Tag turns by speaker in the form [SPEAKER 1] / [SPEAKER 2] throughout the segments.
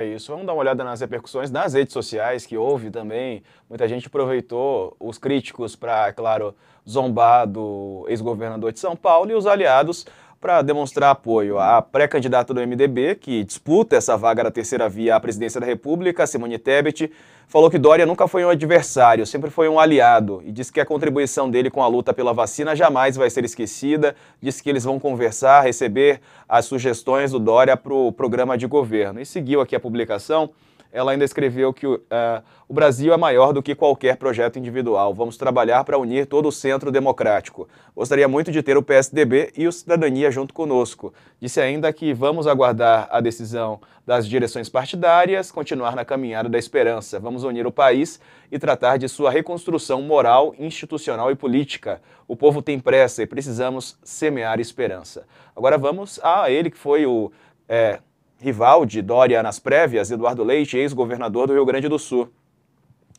[SPEAKER 1] É isso. Vamos dar uma olhada nas repercussões nas redes sociais que houve também. Muita gente aproveitou os críticos para, claro, zombar do ex-governador de São Paulo e os aliados para demonstrar apoio à pré-candidata do MDB, que disputa essa vaga da terceira via à presidência da República, Simone Tebet, falou que Dória nunca foi um adversário, sempre foi um aliado e disse que a contribuição dele com a luta pela vacina jamais vai ser esquecida. Disse que eles vão conversar, receber as sugestões do Dória para o programa de governo. E seguiu aqui a publicação ela ainda escreveu que uh, o Brasil é maior do que qualquer projeto individual. Vamos trabalhar para unir todo o centro democrático. Gostaria muito de ter o PSDB e o Cidadania junto conosco. Disse ainda que vamos aguardar a decisão das direções partidárias, continuar na caminhada da esperança. Vamos unir o país e tratar de sua reconstrução moral, institucional e política. O povo tem pressa e precisamos semear esperança. Agora vamos a ele que foi o. É, rival de Dória nas prévias, Eduardo Leite, ex-governador do Rio Grande do Sul.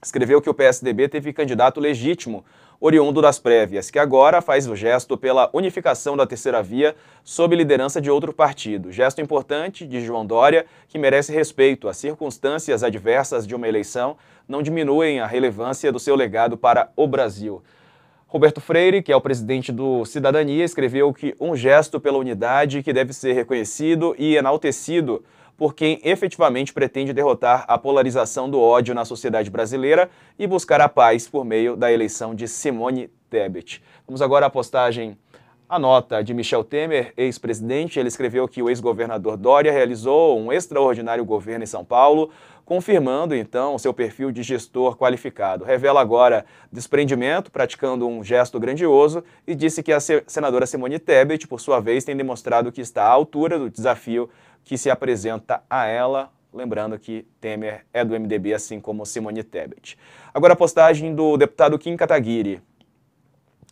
[SPEAKER 1] Escreveu que o PSDB teve candidato legítimo, oriundo das prévias, que agora faz o gesto pela unificação da terceira via sob liderança de outro partido. Gesto importante de João Dória, que merece respeito. As circunstâncias adversas de uma eleição não diminuem a relevância do seu legado para o Brasil. Roberto Freire, que é o presidente do Cidadania, escreveu que um gesto pela unidade que deve ser reconhecido e enaltecido por quem efetivamente pretende derrotar a polarização do ódio na sociedade brasileira e buscar a paz por meio da eleição de Simone Tebet. Vamos agora à postagem a nota de Michel Temer, ex-presidente, ele escreveu que o ex-governador Dória realizou um extraordinário governo em São Paulo, confirmando então seu perfil de gestor qualificado. Revela agora desprendimento, praticando um gesto grandioso, e disse que a senadora Simone Tebet, por sua vez, tem demonstrado que está à altura do desafio que se apresenta a ela. Lembrando que Temer é do MDB, assim como Simone Tebet. Agora a postagem do deputado Kim Kataguiri.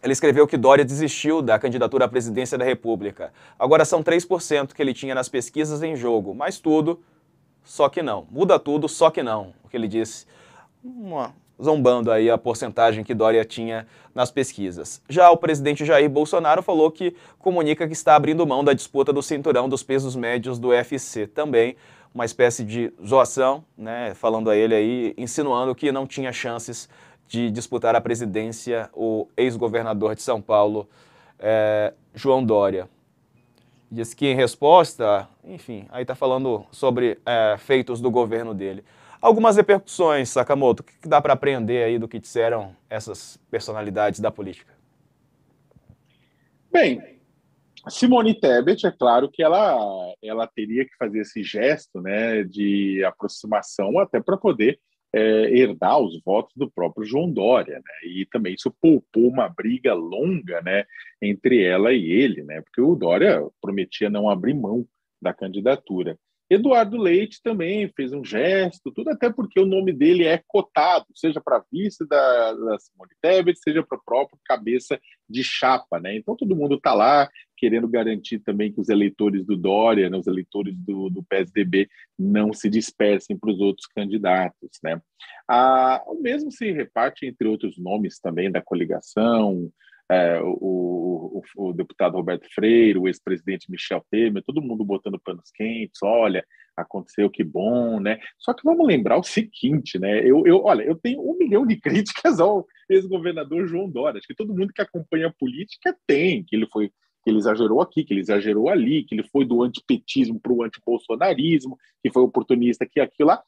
[SPEAKER 1] Ele escreveu que Dória desistiu da candidatura à presidência da República. Agora são 3% que ele tinha nas pesquisas em jogo, mas tudo só que não. Muda tudo, só que não. O que ele disse, zombando aí a porcentagem que Dória tinha nas pesquisas. Já o presidente Jair Bolsonaro falou que comunica que está abrindo mão da disputa do cinturão dos pesos médios do UFC também, uma espécie de zoação, né, falando a ele aí, insinuando que não tinha chances de disputar a presidência o ex-governador de São Paulo, é, João Dória. Diz que em resposta, enfim, aí está falando sobre é, feitos do governo dele. Algumas repercussões, Sakamoto, o que dá para aprender aí do que disseram essas personalidades da política?
[SPEAKER 2] Bem, Simone Tebet, é claro que ela, ela teria que fazer esse gesto né, de aproximação até para poder é, herdar os votos do próprio João Dória, né? E também isso poupou uma briga longa, né, entre ela e ele, né? Porque o Dória prometia não abrir mão da candidatura. Eduardo Leite também fez um gesto, tudo até porque o nome dele é cotado, seja para vice da, da, Simone Tebet, seja para o próprio cabeça de chapa, né? Então todo mundo está lá querendo garantir também que os eleitores do Dória, né, os eleitores do, do PSDB não se dispersem para os outros candidatos, né? Ah, o mesmo se reparte entre outros nomes também da coligação, é, o, o, o, deputado Roberto Freire, o ex-presidente Michel Temer, todo mundo botando panos quentes, olha, aconteceu, que bom, né? Só que vamos lembrar o seguinte, né? Eu, eu olha, eu tenho um milhão de críticas ao ex-governador João Dória, acho que todo mundo que acompanha a política tem, que ele foi que ele exagerou aqui, que ele exagerou ali, que ele foi do antipetismo para o antibolsonarismo, que foi oportunista aqui, aquilo lá,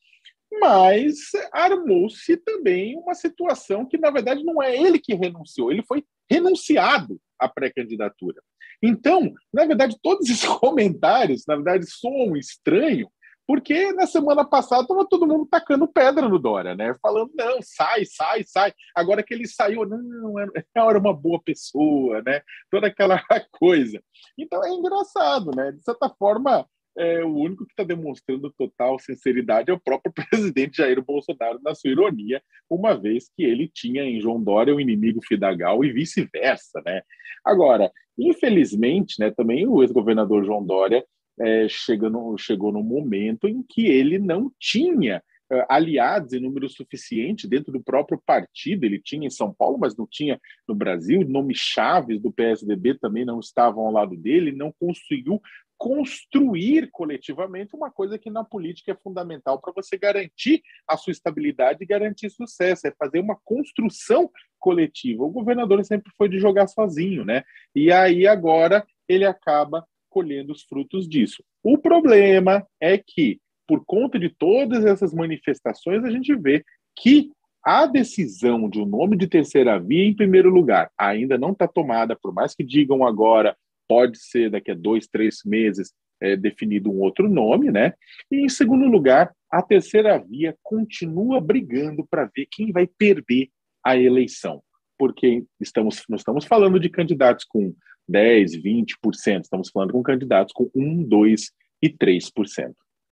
[SPEAKER 2] mas armou-se também uma situação que, na verdade, não é ele que renunciou, ele foi renunciado à pré-candidatura. Então, na verdade, todos esses comentários, na verdade, soam estranho, porque na semana passada estava todo mundo tacando pedra no Dória, né? Falando, não, sai, sai, sai. Agora que ele saiu, não, era é, é uma boa pessoa, né? Toda aquela coisa. Então é engraçado, né? De certa forma, é, o único que está demonstrando total sinceridade é o próprio presidente Jair Bolsonaro, na sua ironia, uma vez que ele tinha em João Dória o inimigo Fidagal e vice-versa. Né? Agora, infelizmente, né, também o ex-governador João Dória é, chega no, chegou no momento em que ele não tinha é, aliados em número suficiente dentro do próprio partido. Ele tinha em São Paulo, mas não tinha no Brasil. Nome chaves do PSDB também não estavam ao lado dele. Não conseguiu construir coletivamente uma coisa que na política é fundamental para você garantir a sua estabilidade e garantir sucesso, é fazer uma construção coletiva. O governador sempre foi de jogar sozinho, né? E aí agora ele acaba colhendo os frutos disso. O problema é que, por conta de todas essas manifestações, a gente vê que a decisão de um nome de terceira via, em primeiro lugar, ainda não está tomada, por mais que digam agora pode ser daqui a dois, três meses é, definido um outro nome, né? E em segundo lugar, a terceira via continua brigando para ver quem vai perder a eleição, porque estamos, não estamos falando de candidatos com 10, 20%, estamos falando com candidatos com 1, 2 e 3%.